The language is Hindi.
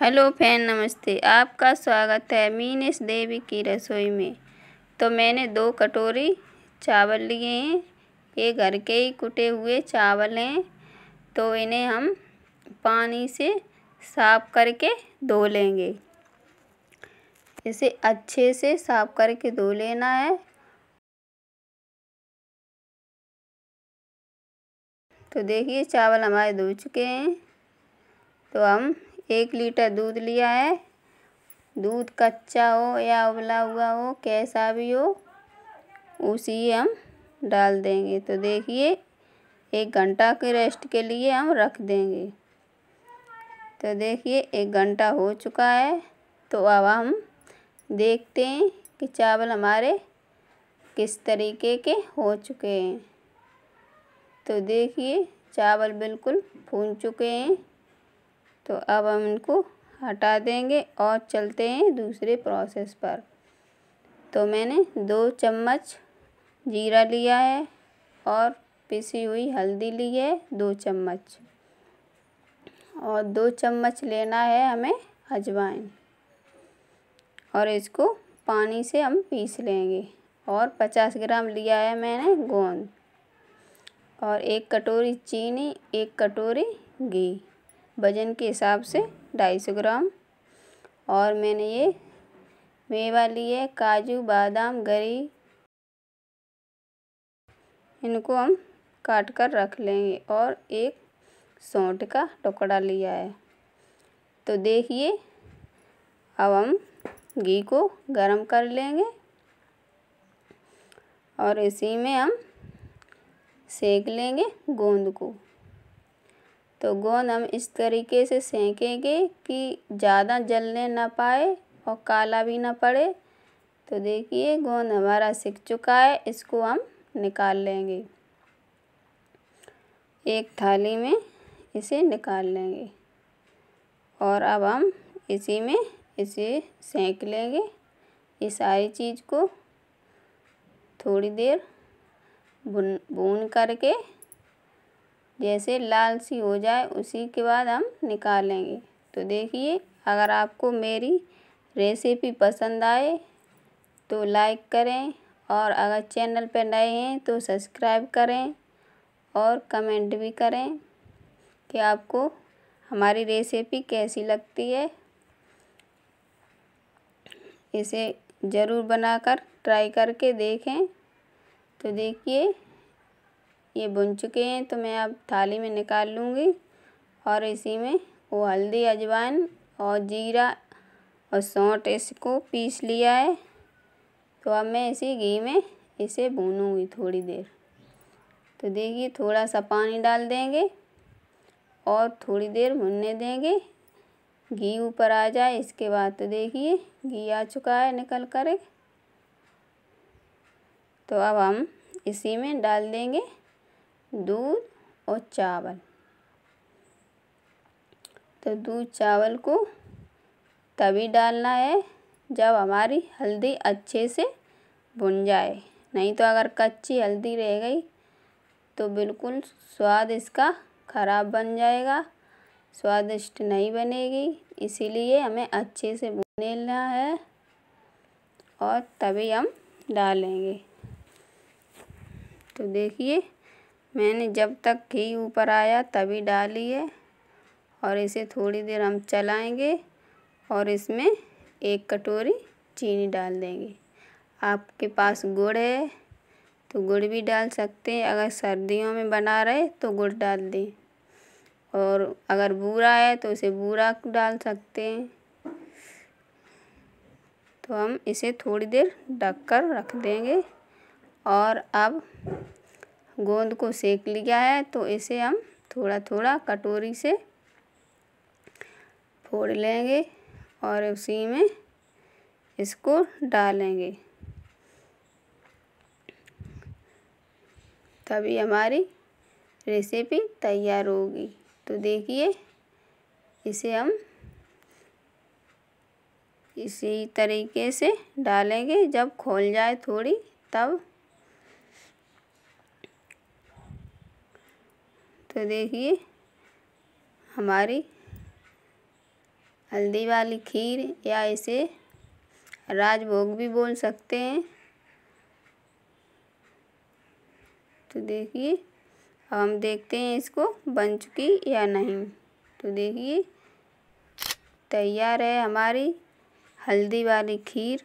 हेलो फैन नमस्ते आपका स्वागत है मीनेश देवी की रसोई में तो मैंने दो कटोरी चावल लिए हैं ये घर के ही कुटे हुए चावल हैं तो इन्हें हम पानी से साफ करके धो लेंगे इसे अच्छे से साफ करके धो लेना है तो देखिए चावल हमारे धो चुके हैं तो हम एक लीटर दूध लिया है दूध कच्चा हो या उबला हुआ हो कैसा भी हो उसी हम डाल देंगे तो देखिए एक घंटा के रेस्ट के लिए हम रख देंगे तो देखिए एक घंटा हो चुका है तो अब हम देखते हैं कि चावल हमारे किस तरीके के हो चुके हैं तो देखिए चावल बिल्कुल भून चुके हैं तो अब हम इनको हटा देंगे और चलते हैं दूसरे प्रोसेस पर तो मैंने दो चम्मच जीरा लिया है और पिसी हुई हल्दी ली है दो चम्मच और दो चम्मच लेना है हमें अजवाइन और इसको पानी से हम पीस लेंगे और पचास ग्राम लिया है मैंने गोंद और एक कटोरी चीनी एक कटोरी घी वज़न के हिसाब से ढाई सौ ग्राम और मैंने ये मेवा लिए काजू बादाम गरी इनको हम काट कर रख लेंगे और एक सौंठ का टुकड़ा लिया है तो देखिए अब हम घी को गरम कर लेंगे और इसी में हम सेक लेंगे गोंद को तो गोंद हम इस तरीके से सेंकेंगे कि ज़्यादा जलने ना पाए और काला भी ना पड़े तो देखिए गोंद हमारा सिक चुका है इसको हम निकाल लेंगे एक थाली में इसे निकाल लेंगे और अब हम इसी में इसे सेंक लेंगे ये सारी चीज़ को थोड़ी देर भुन भून करके जैसे लाल सी हो जाए उसी के बाद हम निकालेंगे तो देखिए अगर आपको मेरी रेसिपी पसंद आए तो लाइक करें और अगर चैनल पर नए हैं तो सब्सक्राइब करें और कमेंट भी करें कि आपको हमारी रेसिपी कैसी लगती है इसे ज़रूर बनाकर ट्राई करके देखें तो देखिए ये भुन चुके हैं तो मैं अब थाली में निकाल लूँगी और इसी में वो हल्दी अजवाइन और जीरा और सौंठ इसको पीस लिया है तो अब मैं इसी घी में इसे भूनूँगी थोड़ी देर तो देखिए थोड़ा सा पानी डाल देंगे और थोड़ी देर भुनने देंगे घी ऊपर आ जाए इसके बाद तो देखिए घी आ चुका है निकल कर तो अब हम इसी में डाल देंगे दूध और चावल तो दूध चावल को तभी डालना है जब हमारी हल्दी अच्छे से भुन जाए नहीं तो अगर कच्ची हल्दी रह गई तो बिल्कुल स्वाद इसका ख़राब बन जाएगा स्वादिष्ट नहीं बनेगी इसीलिए हमें अच्छे से लेना है और तभी हम डालेंगे तो देखिए मैंने जब तक घी ऊपर आया तभी डाली है और इसे थोड़ी देर हम चलाएंगे और इसमें एक कटोरी चीनी डाल देंगे आपके पास गुड़ है तो गुड़ भी डाल सकते हैं अगर सर्दियों में बना रहे तो गुड़ डाल दें और अगर बूरा है तो उसे बूरा डाल सकते हैं तो हम इसे थोड़ी देर ढक कर रख देंगे और अब गोंद को सेक लिया है तो इसे हम थोड़ा थोड़ा कटोरी से फोड़ लेंगे और उसी में इसको डालेंगे तभी हमारी रेसिपी तैयार होगी तो देखिए इसे हम इसी तरीके से डालेंगे जब खोल जाए थोड़ी तब तो देखिए हमारी हल्दी वाली खीर या इसे राजभोग भी बोल सकते हैं तो देखिए अब हम देखते हैं इसको बन चुकी या नहीं तो देखिए तैयार है हमारी हल्दी वाली खीर